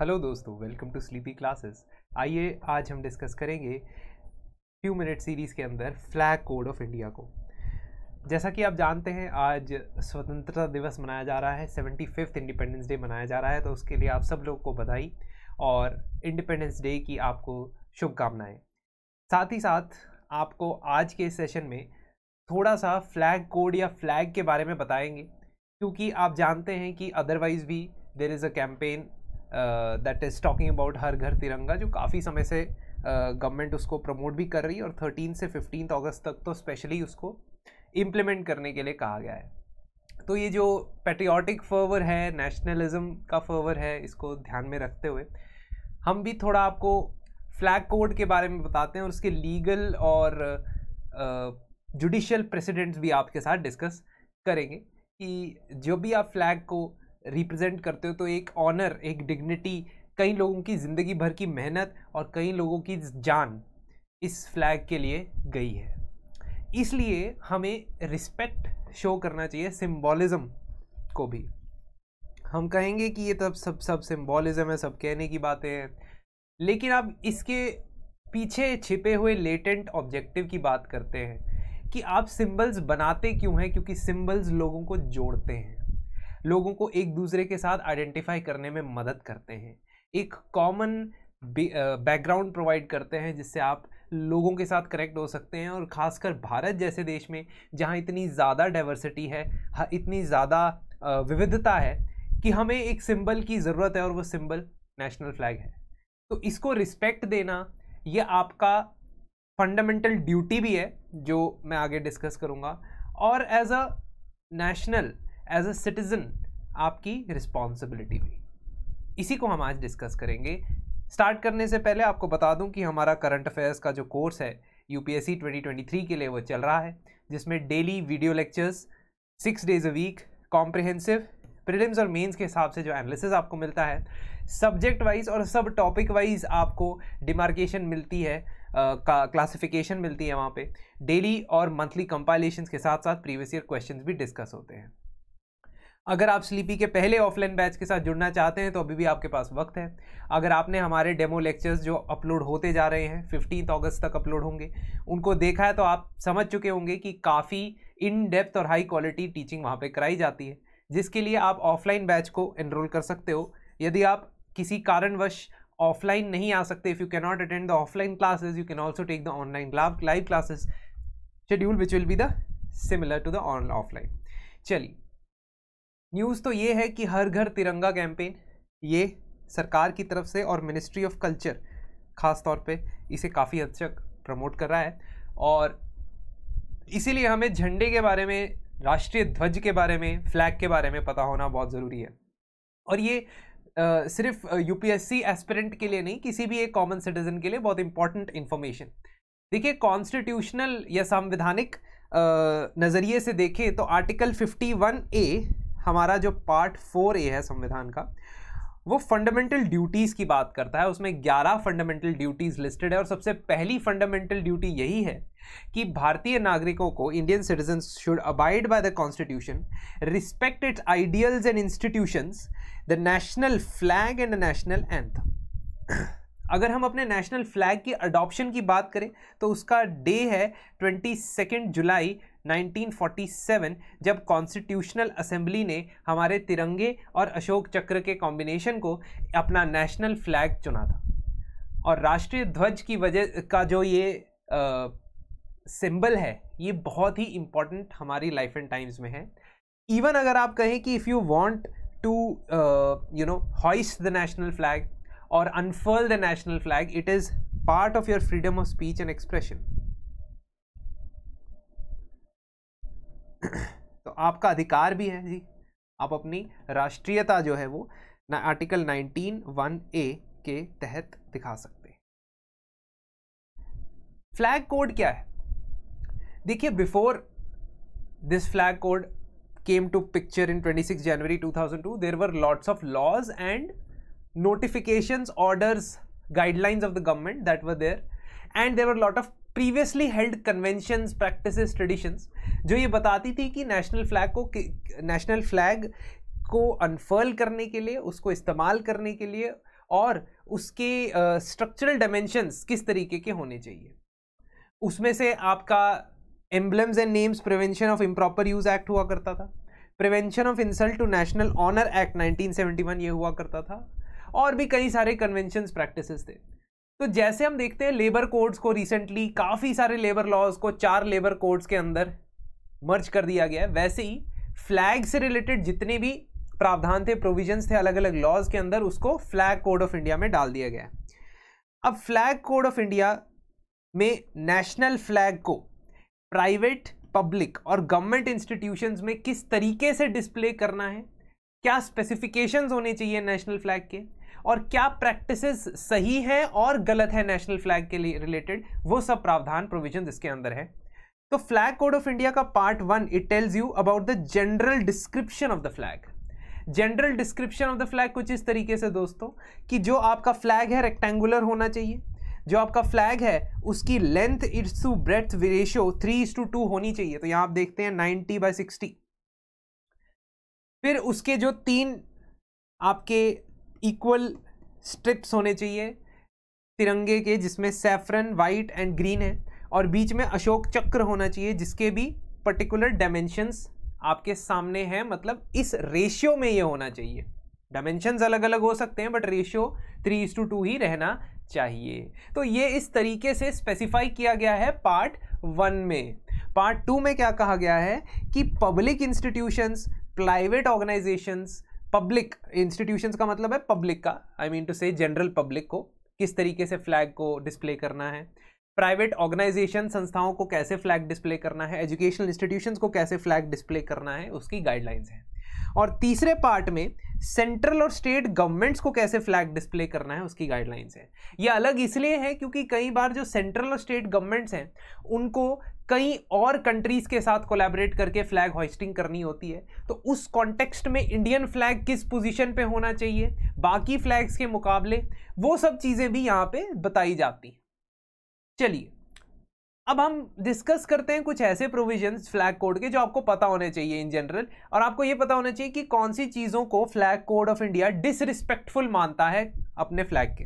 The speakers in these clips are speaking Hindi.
हेलो दोस्तों वेलकम टू स्लीपी क्लासेस आइए आज हम डिस्कस करेंगे फ्यू मिनट सीरीज़ के अंदर फ्लैग कोड ऑफ इंडिया को जैसा कि आप जानते हैं आज स्वतंत्रता दिवस मनाया जा रहा है सेवेंटी फिफ्थ इंडिपेंडेंस डे मनाया जा रहा है तो उसके लिए आप सब लोग को बधाई और इंडिपेंडेंस डे की आपको शुभकामनाएँ साथ ही साथ आपको आज के सेशन में थोड़ा सा फ्लैग कोड या फ्लैग के बारे में बताएंगे क्योंकि आप जानते हैं कि अदरवाइज़ भी there is a campaign that is talking about Har Ghar Tiranga जो काफ़ी समय से गवर्नमेंट uh, उसको प्रमोट भी कर रही है और थर्टीन से फिफ्टीन अगस्त तक तो स्पेशली उसको इम्प्लीमेंट करने के लिए कहा गया है तो ये जो पेट्रियाटिक फर्वर है नेशनलिज्म का फर्वर है इसको ध्यान में रखते हुए हम भी थोड़ा आपको फ्लैग कोड के बारे में बताते हैं और उसके लीगल और जुडिशियल uh, प्रेसिडेंट्स भी आपके साथ डिस्कस करेंगे कि जो भी आप फ्लैग को रिप्रेजेंट करते हो तो एक ऑनर एक डिग्निटी कई लोगों की ज़िंदगी भर की मेहनत और कई लोगों की जान इस फ्लैग के लिए गई है इसलिए हमें रिस्पेक्ट शो करना चाहिए सिम्बॉलिज़म को भी हम कहेंगे कि ये तब सब सब सिम्बॉलिज़म है सब कहने की बातें हैं लेकिन आप इसके पीछे छिपे हुए लेटेंट ऑब्जेक्टिव की बात करते हैं कि आप सिंबल्स बनाते क्यों हैं क्योंकि सिंबल्स लोगों को जोड़ते हैं लोगों को एक दूसरे के साथ आइडेंटिफाई करने में मदद करते हैं एक कॉमन बैकग्राउंड प्रोवाइड करते हैं जिससे आप लोगों के साथ कनेक्ट हो सकते हैं और ख़ासकर भारत जैसे देश में जहाँ इतनी ज़्यादा डाइवर्सिटी है इतनी ज़्यादा विविधता है कि हमें एक सिंबल की ज़रूरत है और वो सिंबल नेशनल फ्लैग है तो इसको रिस्पेक्ट देना ये आपका फंडामेंटल ड्यूटी भी है जो मैं आगे डिस्कस करूँगा और as a national as a citizen आपकी रिस्पॉन्सिबिलिटी भी इसी को हम आज डिस्कस करेंगे स्टार्ट करने से पहले आपको बता दूं कि हमारा करंट अफेयर्स का जो कोर्स है यूपीएससी 2023 के लिए वो चल रहा है जिसमें daily video lectures six days a week comprehensive prelims और मेंस के हिसाब से जो एनालिसिस आपको मिलता है सब्जेक्ट वाइज और सब टॉपिक वाइज आपको डिमार्केशन मिलती है क्लासिफिकेशन मिलती है वहाँ पे डेली और मंथली कंपाइलेशंस के साथ साथ प्रीवियस ईयर क्वेश्चंस भी डिस्कस होते हैं अगर आप स्लीपी के पहले ऑफलाइन बैच के साथ जुड़ना चाहते हैं तो अभी भी आपके पास वक्त है अगर आपने हमारे डेमो लेक्चर्स जो अपलोड होते जा रहे हैं फिफ्टीन अगस्त तक अपलोड होंगे उनको देखा है तो आप समझ चुके होंगे कि काफ़ी इन डेप्थ और हाई क्वालिटी टीचिंग वहाँ पर कराई जाती है जिसके लिए आप ऑफलाइन बैच को एनरोल कर सकते हो यदि आप किसी कारणवश ऑफलाइन नहीं आ सकते if you cannot attend the offline classes you can also take the online live classes schedule which will be the similar to the on offline चलिए न्यूज़ तो ये है कि हर घर तिरंगा कैंपेन ये सरकार की तरफ से और मिनिस्ट्री ऑफ कल्चर ख़ास तौर पे इसे काफ़ी हद तक प्रमोट कर रहा है और इसीलिए हमें झंडे के बारे में राष्ट्रीय ध्वज के बारे में फ्लैग के बारे में पता होना बहुत ज़रूरी है और ये आ, सिर्फ यूपीएससी एस्पिरेंट के लिए नहीं किसी भी एक कॉमन सिटीजन के लिए बहुत इंपॉर्टेंट इन्फॉर्मेशन देखिए कॉन्स्टिट्यूशनल या संविधानिक नज़रिए से देखें तो आर्टिकल 51 ए हमारा जो पार्ट फोर ए है संविधान का वो फंडामेंटल ड्यूटीज़ की बात करता है उसमें 11 फंडामेंटल ड्यूटीज़ लिस्टेड है और सबसे पहली फंडामेंटल ड्यूटी यही है कि भारतीय नागरिकों को Indian citizen should abide by the constitution respect its ideals and institutions the national flag and national anthem अगर हम अपने नेशनल फ्लैग की अडॉप्शन की बात करें तो उसका डे है ट्वेंटी जुलाई 1947 जब कॉन्स्टिट्यूशनल असेंबली ने हमारे तिरंगे और अशोक चक्र के कॉम्बिनेशन को अपना नेशनल फ्लैग चुना था और राष्ट्रीय ध्वज की वजह का जो ये सिंबल है ये बहुत ही इम्पॉर्टेंट हमारी लाइफ एंड टाइम्स में है इवन अगर आप कहें कि if you want to you know hoist the national flag और unfurl the national flag it is part of your freedom of speech and expression तो आपका अधिकार भी है जी आप अपनी राष्ट्रीयता जो है वो ना आर्टिकल नाइनटीन वन ए के तहत दिखा सकते फ्लैग कोड क्या है देखिए before this flag code came to picture in twenty six January two thousand two there were lots of laws and notification order guidelines of the government that were there and there were lot of previously held convention practice traditions जो ये बताती थी कि नेशनल फ्लैग को नेशनल फ्लैग को अनफर्ल करने के लिए उसको इस्तेमाल करने के लिए और उसके स्ट्रक्चरल डायमेंशंस किस तरीके के होने चाहिए उसमें से आपका emblems and names prevention of improper use act हुआ करता था prevention of insult to national honour act 1971 ये हुआ करता था और भी कई सारे कन्वेंशन प्रैक्टिस थे तो जैसे हम देखते हैं लेबर कोड्स को रिसेंटली काफ़ी सारे लेबर लॉज को चार लेबर कोड्स के अंदर मर्ज कर दिया गया है वैसे ही फ्लैग से रिलेटेड जितने भी प्रावधान थे प्रोविजंस थे अलग अलग लॉज के अंदर उसको फ्लैग कोड ऑफ इंडिया में डाल दिया गया है अब फ्लैग कोड ऑफ इंडिया में नेशनल फ्लैग को प्राइवेट पब्लिक और गवर्नमेंट इंस्टीट्यूशंस में किस तरीके से डिस्प्ले करना है क्या स्पेसिफिकेशंस होने चाहिए नेशनल फ्लैग के और क्या प्रैक्टिसेस सही है और गलत है नेशनल फ्लैग के लिए रिलेटेड वो सब प्रावधान प्रोविजन इसके अंदर है तो फ्लैग कोड ऑफ इंडिया का part one it tells you about the general description of the flag general description of the flag कुछ इस तरीके से दोस्तों कि जो आपका फ्लैग है रेक्टेंगुलर होना चाहिए जो आपका फ्लैग है उसकी length its to breadth ratio three is to two होनी चाहिए तो यहाँ आप देखते हैं नाइन्टी बाई सिक्सटी फिर उसके जो तीन आपके इक्वल स्ट्रिप्स होने चाहिए तिरंगे के जिसमें सेफ्रन वाइट एंड ग्रीन है और बीच में अशोक चक्र होना चाहिए जिसके भी पर्टिकुलर डायमेंशंस आपके सामने हैं मतलब इस रेशियो में ये होना चाहिए डायमेंशंस अलग अलग हो सकते हैं but ratio three is to two ही रहना चाहिए तो ये इस तरीके से स्पेसिफाई किया गया है पार्ट वन में पार्ट टू में क्या कहा गया है कि public institutions private organisations public institutions का मतलब है पब्लिक का I mean to say general public को किस तरीके से फ्लैग को डिस्प्ले करना है प्राइवेट ऑर्गेनाइजेशन संस्थाओं को कैसे फ्लैग डिस्प्ले करना है एजुकेशनल इंस्टीट्यूशन को कैसे फ्लैग डिस्प्ले करना है उसकी गाइडलाइंस हैं और तीसरे पार्ट में सेंट्रल और स्टेट गवर्नमेंट्स को कैसे फ्लैग डिस्प्ले करना है उसकी गाइडलाइंस है ये अलग इसलिए है क्योंकि कई बार जो सेंट्रल और स्टेट गवर्नमेंट्स हैं उनको कई और कंट्रीज़ के साथ कोलैबोरेट करके फ्लैग हॉस्टिंग करनी होती है तो उस कॉन्टेक्स्ट में इंडियन फ्लैग किस पोजीशन पे होना चाहिए बाकी फ्लैग्स के मुकाबले वो सब चीज़ें भी यहाँ पे बताई जाती हैं चलिए अब हम डिस्कस करते हैं कुछ ऐसे प्रोविजंस फ्लैग कोड के जो आपको पता होने चाहिए इन जनरल और आपको ये पता होना चाहिए कि कौन सी चीज़ों को flag code of India disrespectful मानता है अपने फ्लैग के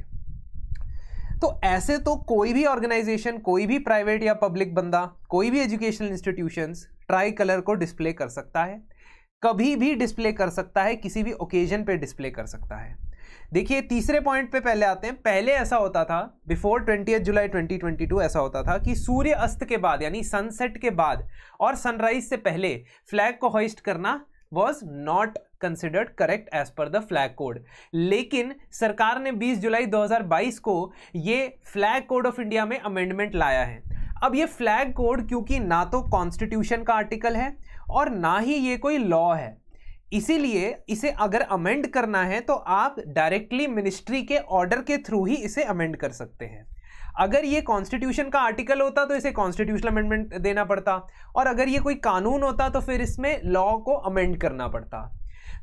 तो ऐसे तो कोई भी ऑर्गेनाइजेशन कोई भी प्राइवेट या पब्लिक बंदा कोई भी एजुकेशनल इंस्टीट्यूशंस ट्राई कलर को डिस्प्ले कर सकता है कभी भी डिस्प्ले कर सकता है किसी भी ओकेजन पे डिस्प्ले कर सकता है देखिए तीसरे पॉइंट पे पहले आते हैं पहले ऐसा होता था बिफोर ट्वेंटी जुलाई 2022 ऐसा होता था कि सूर्य अस्त के बाद यानी सनसेट के बाद और सनराइज से पहले फ्लैग को होइस्ट करना was not considered correct as per the flag code लेकिन सरकार ने 20 जुलाई 2022 को ये फ्लैग कोड ऑफ इंडिया में अमेंडमेंट लाया है अब ये फ्लैग कोड क्योंकि ना तो कॉन्स्टिट्यूशन का आर्टिकल है और ना ही ये कोई लॉ है इसीलिए इसे अगर अमेंड करना है तो आप डायरेक्टली मिनिस्ट्री के ऑर्डर के थ्रू ही इसे अमेंड कर सकते हैं अगर ये कॉन्स्टिट्यूशन का आर्टिकल होता तो इसे कॉन्स्टिट्यूशनल अमेंडमेंट देना पड़ता और अगर ये कोई कानून होता तो फिर इसमें लॉ को अमेंड करना पड़ता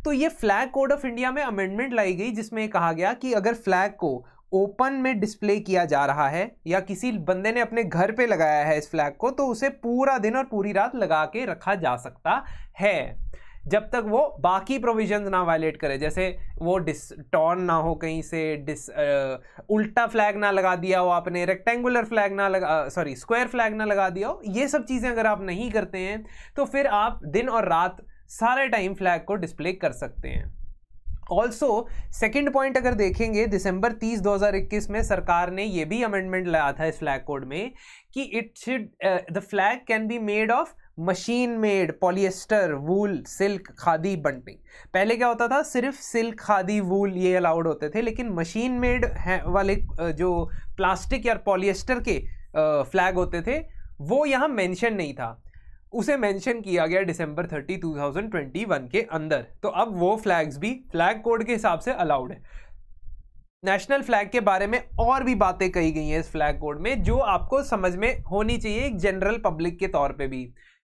तो ये फ्लैग कोड ऑफ इंडिया में अमेंडमेंट लाई गई जिसमें कहा गया कि अगर फ्लैग को ओपन में डिस्प्ले किया जा रहा है या किसी बंदे ने अपने घर पे लगाया है इस फ्लैग को तो उसे पूरा दिन और पूरी रात लगा के रखा जा सकता है जब तक वो बाकी प्रोविजन ना वायलेट करे जैसे वो डिस टॉन ना हो कहीं से डिस आ, उल्टा फ्लैग ना लगा दिया हो आपने रेक्टेंगुलर फ्लैग ना लगा सॉरी स्क्वायर फ्लैग ना लगा दिया हो ये सब चीज़ें अगर आप नहीं करते हैं तो फिर आप दिन और रात सारे टाइम फ्लैग को डिस्प्ले कर सकते हैं ऑल्सो सेकेंड पॉइंट अगर देखेंगे दिसंबर 30 2021 में सरकार ने ये भी अमेंडमेंट लाया था इस फ्लैग कोड में कि it should the flag can be made of machine made polyester wool silk khadi bunting पहले क्या होता था सिर्फ सिल्क खादी वूल ये अलाउड होते थे लेकिन मशीन मेड है वाले जो प्लास्टिक या पॉलिएस्टर के फ्लैग होते थे वो यहाँ मेंशन नहीं था उसे मेंशन किया गया दिसंबर ट्वेंटी वन के अंदर तो अब वो फ्लैग्स भी फ्लैग कोड के हिसाब से अलाउड है नेशनल फ्लैग के बारे में और भी बातें कही गई हैं इस फ्लैग कोड में जो आपको समझ में होनी चाहिए एक जनरल पब्लिक के तौर पे भी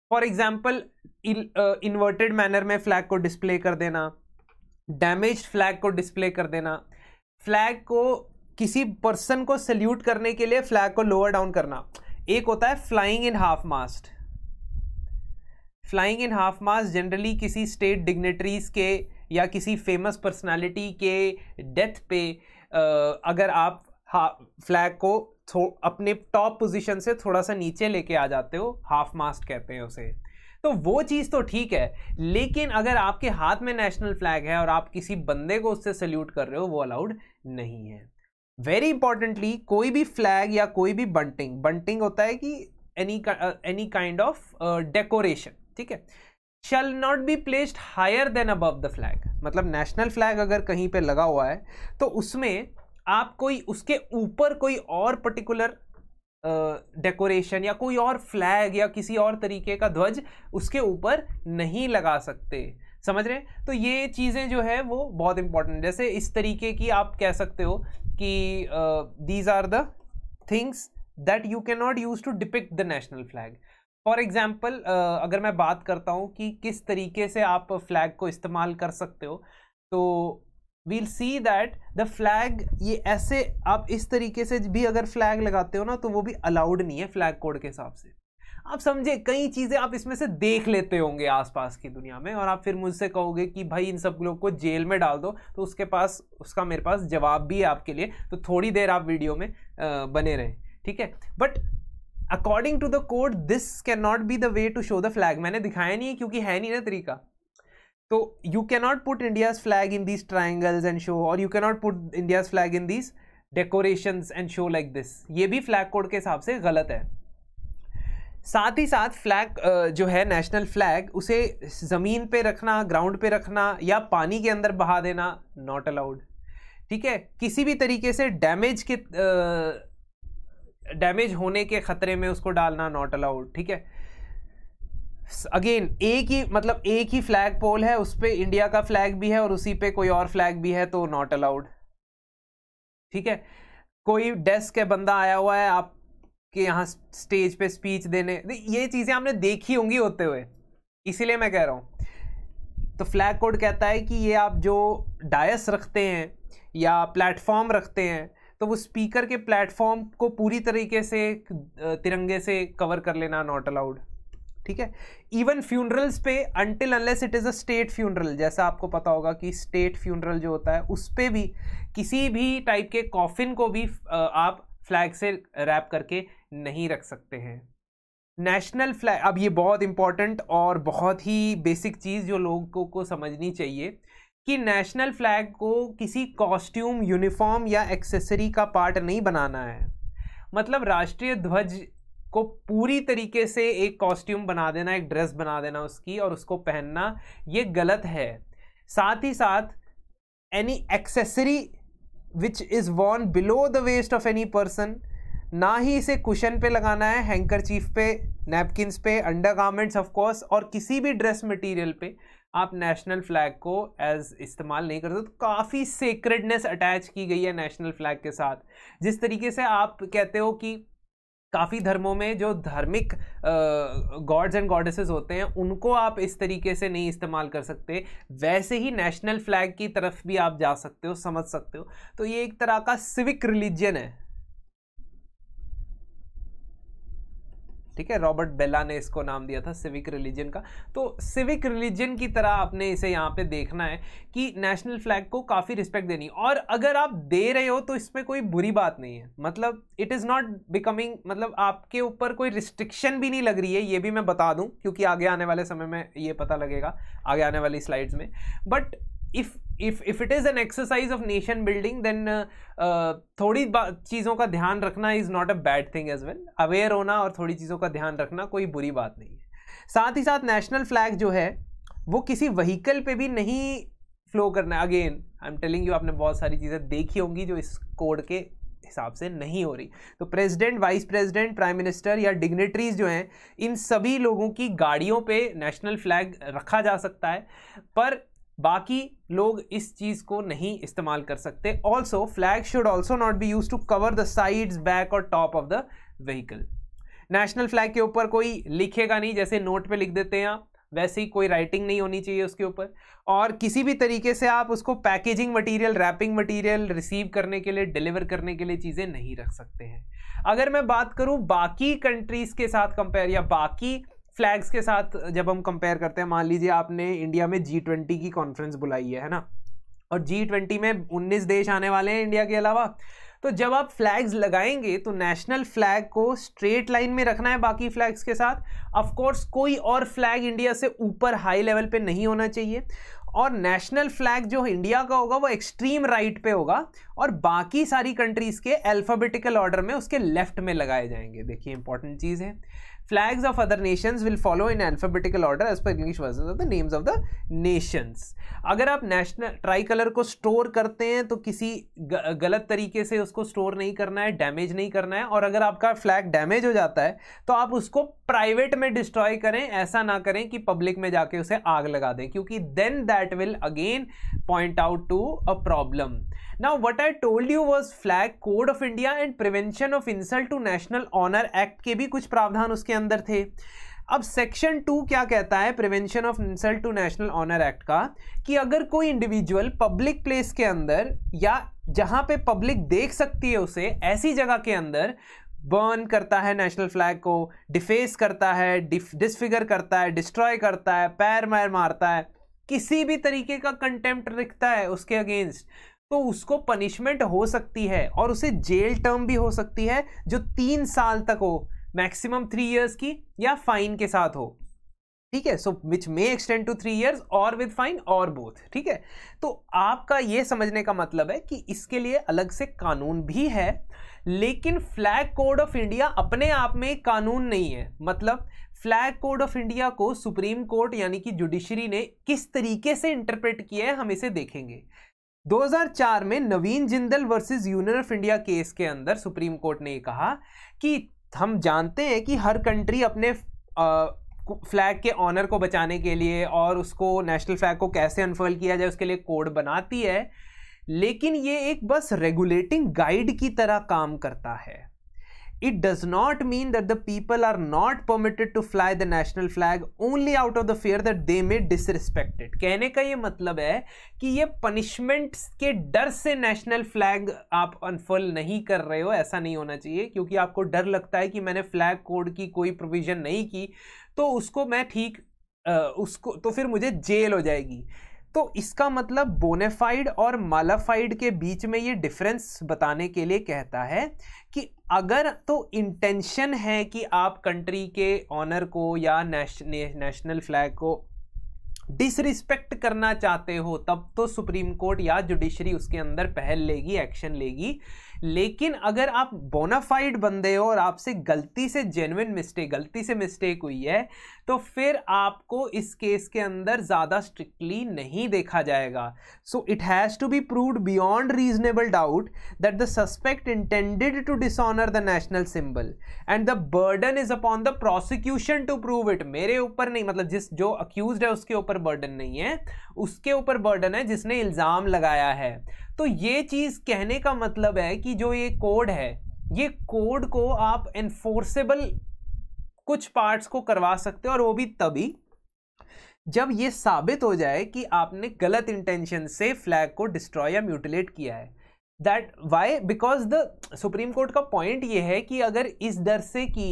फॉर एग्जाम्पल इन्वर्टेड मैनर में फ्लैग को डिस्प्ले कर देना डैमेज फ्लैग को डिस्प्ले कर देना फ्लैग को किसी पर्सन को सल्यूट करने के लिए फ्लैग को लोअर डाउन करना एक होता है flying in half mast flying in half mast generally किसी स्टेट डिग्नेटरीज के या किसी फेमस पर्सनालिटी के डेथ पे uh, अगर आप फ्लैग को अपने टॉप पोजीशन से थोड़ा सा नीचे लेके आ जाते हो हाफ मास्ट कहते हैं उसे तो वो चीज़ तो ठीक है लेकिन अगर आपके हाथ में नेशनल फ्लैग है और आप किसी बंदे को उससे सल्यूट कर रहे हो वो अलाउड नहीं है वेरी इंपॉर्टेंटली कोई भी फ्लैग या कोई भी बंटिंग बंटिंग होता है कि any any kind of decoration ठीक है shall not be placed higher than above the flag मतलब नेशनल फ्लैग अगर कहीं पे लगा हुआ है तो उसमें आप कोई उसके ऊपर कोई और पर्टिकुलर डेकोरेशन या कोई और फ्लैग या किसी और तरीके का ध्वज उसके ऊपर नहीं लगा सकते समझ रहे हैं तो ये चीज़ें जो है वो बहुत इंपॉर्टेंट जैसे इस तरीके की आप कह सकते हो कि these are the things that you can not use to depict the national flag for example अगर मैं बात करता हूँ कि किस तरीके से आप फ्लैग को इस्तेमाल कर सकते हो तो we'll see that the flag ये ऐसे आप इस तरीके से भी अगर फ्लैग लगाते हो ना तो वो भी अलाउड नहीं है फ्लैग कोड के हिसाब से आप समझे कई चीज़ें आप इसमें से देख लेते होंगे आसपास की दुनिया में और आप फिर मुझसे कहोगे कि भाई इन सब लोग को जेल में डाल दो तो उसके पास उसका मेरे पास जवाब भी है आपके लिए तो थोड़ी देर आप वीडियो में आ, बने रहें ठीक है but according to the code this can not be the way to show the flag मैंने दिखाया नहीं है क्योंकि है नहीं ना तरीका तो you not put India's flag in this triangles and show और you not put India's flag in these decoration and show like this ये भी फ्लैग कोड के हिसाब से गलत है साथ ही साथ फ्लैग जो है नेशनल फ्लैग उसे जमीन पे रखना ग्राउंड पे रखना या पानी के अंदर बहा देना नॉट अलाउड ठीक है किसी भी तरीके से डैमेज के डैमेज होने के खतरे में उसको डालना नॉट अलाउड ठीक है अगेन एक ही मतलब एक ही फ्लैग पोल है उस पर इंडिया का फ्लैग भी है और उसी पे कोई और फ्लैग भी है तो नॉट अलाउड ठीक है कोई डेस्क के बंदा आया हुआ है आपके यहाँ स्टेज पे स्पीच देने तो ये चीज़ें आपने देखी होंगी होते हुए इसीलिए मैं कह रहा हूँ तो फ्लैग कोड कहता है कि ये आप जो डायस रखते हैं या प्लेटफॉर्म रखते हैं तो वो स्पीकर के प्लेटफॉर्म को पूरी तरीके से तिरंगे से कवर कर लेना नॉट अलाउड ठीक है इवन फ्यूनरल्स पे until unless it is a state funeral जैसा आपको पता होगा कि स्टेट फ्यूनरल जो होता है उस पर भी किसी भी टाइप के कॉफिन को भी आप फ्लैग से रैप करके नहीं रख सकते हैं नेशनल फ्लैग अब ये बहुत इंपॉर्टेंट और बहुत ही बेसिक चीज़ जो लोगों को समझनी चाहिए कि नेशनल फ्लैग को किसी कॉस्ट्यूम यूनिफॉर्म या एक्सेसरी का पार्ट नहीं बनाना है मतलब राष्ट्रीय ध्वज को पूरी तरीके से एक कॉस्ट्यूम बना देना एक ड्रेस बना देना उसकी और उसको पहनना ये गलत है साथ ही साथ any accessory which is worn below the waist of any person ना ही इसे कुशन पे लगाना है हैंकर चीफ पे नैपकिन पे अंडर गार्मेंट्स ऑफकोर्स और किसी भी ड्रेस मटेरियल पे आप नेशनल फ्लैग को एज इस्तेमाल नहीं करते तो काफ़ी सेक्रेडनेस अटैच की गई है नेशनल फ्लैग के साथ जिस तरीके से आप कहते हो कि काफ़ी धर्मों में जो धार्मिक गॉड्स एंड गॉडेसेस होते हैं उनको आप इस तरीके से नहीं इस्तेमाल कर सकते वैसे ही नेशनल फ्लैग की तरफ भी आप जा सकते हो समझ सकते हो तो ये एक तरह का सिविक रिलीजन है ठीक है रॉबर्ट बेला ने इसको नाम दिया था सिविक रिलीजन का तो सिविक रिलीजन की तरह आपने इसे यहाँ पे देखना है कि नेशनल फ्लैग को काफ़ी रिस्पेक्ट देनी और अगर आप दे रहे हो तो इसमें कोई बुरी बात नहीं है मतलब इट इज़ नॉट बिकमिंग मतलब आपके ऊपर कोई रिस्ट्रिक्शन भी नहीं लग रही है ये भी मैं बता दूँ क्योंकि आगे आने वाले समय में ये पता लगेगा आगे आने वाली स्लाइड्स में but if if if it is an exercise of nation building then थोड़ी चीज़ों का ध्यान रखना is not a bad thing as well aware होना और थोड़ी चीज़ों का ध्यान रखना कोई बुरी बात नहीं है साथ ही साथ नेशनल फ्लैग जो है वो किसी व्हीकल पे भी नहीं फ्लो करना है again I am telling you आपने बहुत सारी चीज़ें देखी होंगी जो इस कोड के हिसाब से नहीं हो रही तो president vice president prime minister या डिग्नेटरीज जो हैं इन सभी लोगों की गाड़ियों पे नेशनल फ्लैग रखा जा सकता है पर बाकी लोग इस चीज़ को नहीं इस्तेमाल कर सकते also flag should also not be use to cover the side back और top of the vehicle national flag के ऊपर कोई लिखेगा नहीं जैसे नोट पे लिख देते हैं आप वैसे ही कोई राइटिंग नहीं होनी चाहिए उसके ऊपर और किसी भी तरीके से आप उसको packaging material wrapping material receive करने के लिए डिलीवर करने के लिए चीज़ें नहीं रख सकते हैं अगर मैं बात करूँ बाकी कंट्रीज़ के साथ कंपेयर या बाकी फ्लैग्स के साथ जब हम कंपेयर करते हैं मान लीजिए आपने इंडिया में जी ट्वेंटी की कॉन्फ्रेंस बुलाई है है ना और जी ट्वेंटी में उन्नीस देश आने वाले हैं इंडिया के अलावा तो जब आप फ्लैग्स लगाएंगे तो नेशनल फ्लैग को स्ट्रेट लाइन में रखना है बाकी फ्लैग्स के साथ ऑफ कोर्स कोई और फ्लैग इंडिया से ऊपर हाई लेवल पे नहीं होना चाहिए और नेशनल फ्लैग जो इंडिया का होगा वो एक्सट्रीम राइट पे होगा और बाकी सारी कंट्रीज़ के अल्फ़ाबेटिकल ऑर्डर में उसके लेफ्ट में लगाए जाएंगे देखिए इंपॉर्टेंट चीज़ है flags of other nations will follow in alphabetical order as per English version of the names of the nations. अगर आप national tricolor को store करते हैं तो किसी गलत तरीके से उसको store नहीं करना है damage नहीं करना है और अगर आपका flag damage हो जाता है तो आप उसको प्राइवेट में डिस्ट्रॉय करें ऐसा ना करें कि पब्लिक में जाके उसे आग लगा दें क्योंकि then that will again point out to a problem now what I told you was flag code of India and prevention of insult to national honour act के भी कुछ प्रावधान उसके अंदर थे अब सेक्शन टू क्या कहता है prevention of insult to national honour act का कि अगर कोई इंडिविजुअल पब्लिक प्लेस के अंदर या जहाँ पे पब्लिक देख सकती है उसे ऐसी जगह के अंदर बर्न करता है नेशनल फ्लैग को डिफेस करता है डिसफिगर करता है डिस्ट्रॉय करता है पैर मैर मारता है किसी भी तरीके का कंटेम्प्ट रखता है उसके अगेंस्ट तो उसको पनिशमेंट हो सकती है और उसे जेल टर्म भी हो सकती है जो तीन साल तक हो मैक्सिमम थ्री इयर्स की या फाइन के साथ हो ठीक है so which may extend to three years और विद फाइन और बोथ ठीक है तो आपका ये समझने का मतलब है कि इसके लिए अलग से कानून भी है लेकिन फ्लैग कोड ऑफ इंडिया अपने आप में कानून नहीं है मतलब फ्लैग कोड ऑफ इंडिया को सुप्रीम कोर्ट यानी कि जुडिशरी ने किस तरीके से इंटरप्रेट किया है हम इसे देखेंगे 2004 में Naveen Jindal versus union of India case के अंदर सुप्रीम कोर्ट ने कहा कि हम जानते हैं कि हर कंट्री अपने आ, फ्लैग के ऑनर को बचाने के लिए और उसको नेशनल फ्लैग को कैसे अनफर्ल किया जाए उसके लिए कोड बनाती है लेकिन ये एक बस रेगुलेटिंग गाइड की तरह काम करता है it does not mean that the people are not permitted to fly the national flag only out of the fear that they may disrespect it कहने का ये मतलब है कि ये पनिशमेंट्स के डर से नेशनल फ्लैग आप अनफल नहीं कर रहे हो ऐसा नहीं होना चाहिए क्योंकि आपको डर लगता है कि मैंने फ्लैग कोड की कोई प्रोविज़न नहीं की तो उसको मैं ठीक उसको तो फिर मुझे जेल हो जाएगी तो इसका मतलब बोनेफाइड और मालाफाइड के बीच में ये डिफरेंस बताने के लिए कहता है कि अगर तो इंटेंशन है कि आप कंट्री के ऑनर को या नेशनल फ्लैग को डिसरिस्पेक्ट करना चाहते हो तब तो सुप्रीम कोर्ट या जुडिशरी उसके अंदर पहल लेगी एक्शन लेगी लेकिन अगर आप बोनाफाइड बंदे हो और आपसे गलती से जेनविन मिस्टेक गलती से मिस्टेक हुई है तो फिर आपको इस केस के अंदर ज़्यादा स्ट्रिक्टली नहीं देखा जाएगा so it has to be proved beyond reasonable doubt that the suspect intended to dishonour the national symbol and the burden is upon the prosecution to prove it मेरे ऊपर नहीं मतलब जिस जो अक्यूज है उसके ऊपर बर्डन नहीं है उसके ऊपर बर्डन है जिसने इल्ज़ाम लगाया है तो ये चीज़ कहने का मतलब है कि जो ये कोड है ये कोड को आप एनफोर्सेबल कुछ पार्ट्स को करवा सकते हो और वो भी तभी जब ये साबित हो जाए कि आपने गलत इंटेंशन से फ्लैग को डिस्ट्रॉय या म्यूटिलेट किया है that why because the supreme court का पॉइंट ये है कि अगर इस डर से कि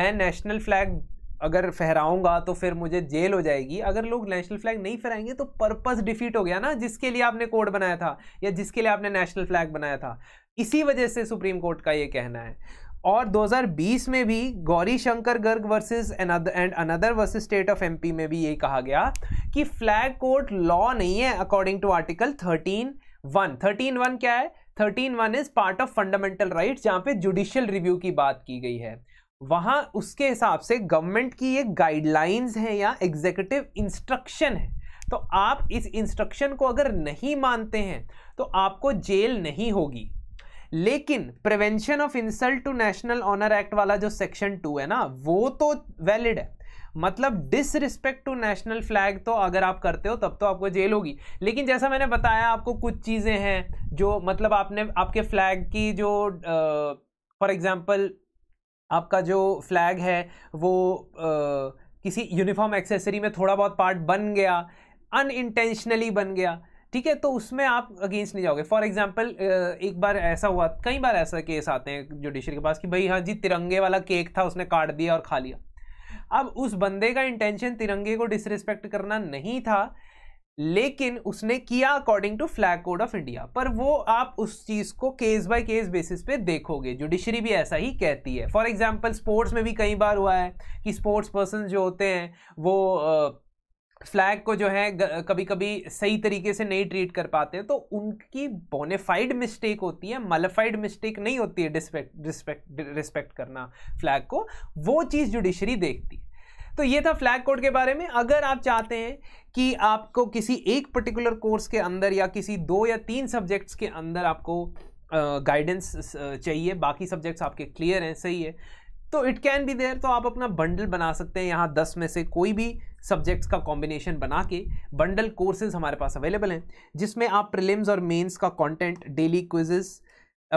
मैं नेशनल फ्लैग अगर फहराऊंगा तो फिर मुझे जेल हो जाएगी अगर लोग नेशनल फ्लैग नहीं फहराएंगे तो पर्पस डिफीट हो गया ना जिसके लिए आपने कोड बनाया था या जिसके लिए आपने नेशनल फ्लैग बनाया था इसी वजह से सुप्रीम कोर्ट का ये कहना है और 2020 में भी Gauri Shankar Garg versus and another versus state of MP में भी ये कहा गया कि फ्लैग कोर्ट लॉ नहीं है according to article 13 one thirteen one क्या है thirteen one is part of fundamental right जहाँ पे जुडिशियल रिव्यू की बात की गई है वहाँ उसके हिसाब से गवर्नमेंट की ये गाइडलाइंस हैं या एग्जीक्यूटिव इंस्ट्रक्शन है तो आप इस इंस्ट्रक्शन को अगर नहीं मानते हैं तो आपको जेल नहीं होगी लेकिन prevention of insult to national honour act वाला जो सेक्शन टू है ना वो तो वैलिड है मतलब डिसरिस्पेक्ट टू नेशनल फ्लैग तो अगर आप करते हो तब तो आपको जेल होगी लेकिन जैसा मैंने बताया आपको कुछ चीज़ें हैं जो मतलब आपने आपके फ्लैग की जो फॉर एग्ज़ाम्पल आपका जो फ्लैग है वो आ, किसी यूनिफॉर्म एक्सेसरी में थोड़ा बहुत पार्ट बन गया इंटेंशनली बन गया ठीक है तो उसमें आप अगेंस्ट नहीं जाओगे फॉर एग्जाम्पल एक बार ऐसा हुआ कई बार ऐसा केस आते हैं जुडिशरी के पास कि भाई हाँ जी तिरंगे वाला केक था उसने काट दिया और खा लिया अब उस बंदे का इंटेंशन तिरंगे को डिसरिस्पेक्ट करना नहीं था लेकिन उसने किया according to flag code of India पर वो आप उस चीज़ को केस बाय केस बेसिस पे देखोगे जुडिशरी भी ऐसा ही कहती है फॉर एग्जांपल स्पोर्ट्स में भी कई बार हुआ है कि स्पोर्ट्स पर्सन जो होते हैं वो आ, फ्लैग को जो है कभी कभी सही तरीके से नहीं ट्रीट कर पाते हैं तो उनकी बोनेफाइड मिस्टेक होती है मलेफाइड मिस्टेक नहीं होती है डिस्पेक्ट रिस्पेक्ट रिस्पेक्ट करना फ्लैग को वो चीज़ जुडिशरी देखती है तो ये था फ्लैग कोड के बारे में अगर आप चाहते हैं कि आपको किसी एक पर्टिकुलर कोर्स के अंदर या किसी दो या तीन सब्जेक्ट्स के अंदर आपको गाइडेंस uh, uh, चाहिए बाकी सब्जेक्ट्स आपके क्लियर हैं सही है तो इट कैन बी देयर तो आप अपना बंडल बना सकते हैं यहाँ दस में से कोई भी सब्जेक्ट्स का कॉम्बिनेशन बना के बंडल कोर्सेज हमारे पास अवेलेबल हैं जिसमें आप प्रिलिम्स और मेंस का content daily quizzes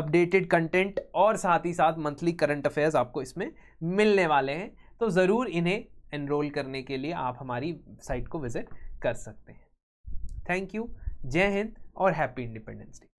updated content और साथ ही साथ मंथली करंट अफेयर्स आपको इसमें मिलने वाले हैं तो ज़रूर इन्हें एनरोल करने के लिए आप हमारी साइट को विज़िट कर सकते हैं थैंक यू जय हिंद और हैप्पी इंडिपेंडेंस डे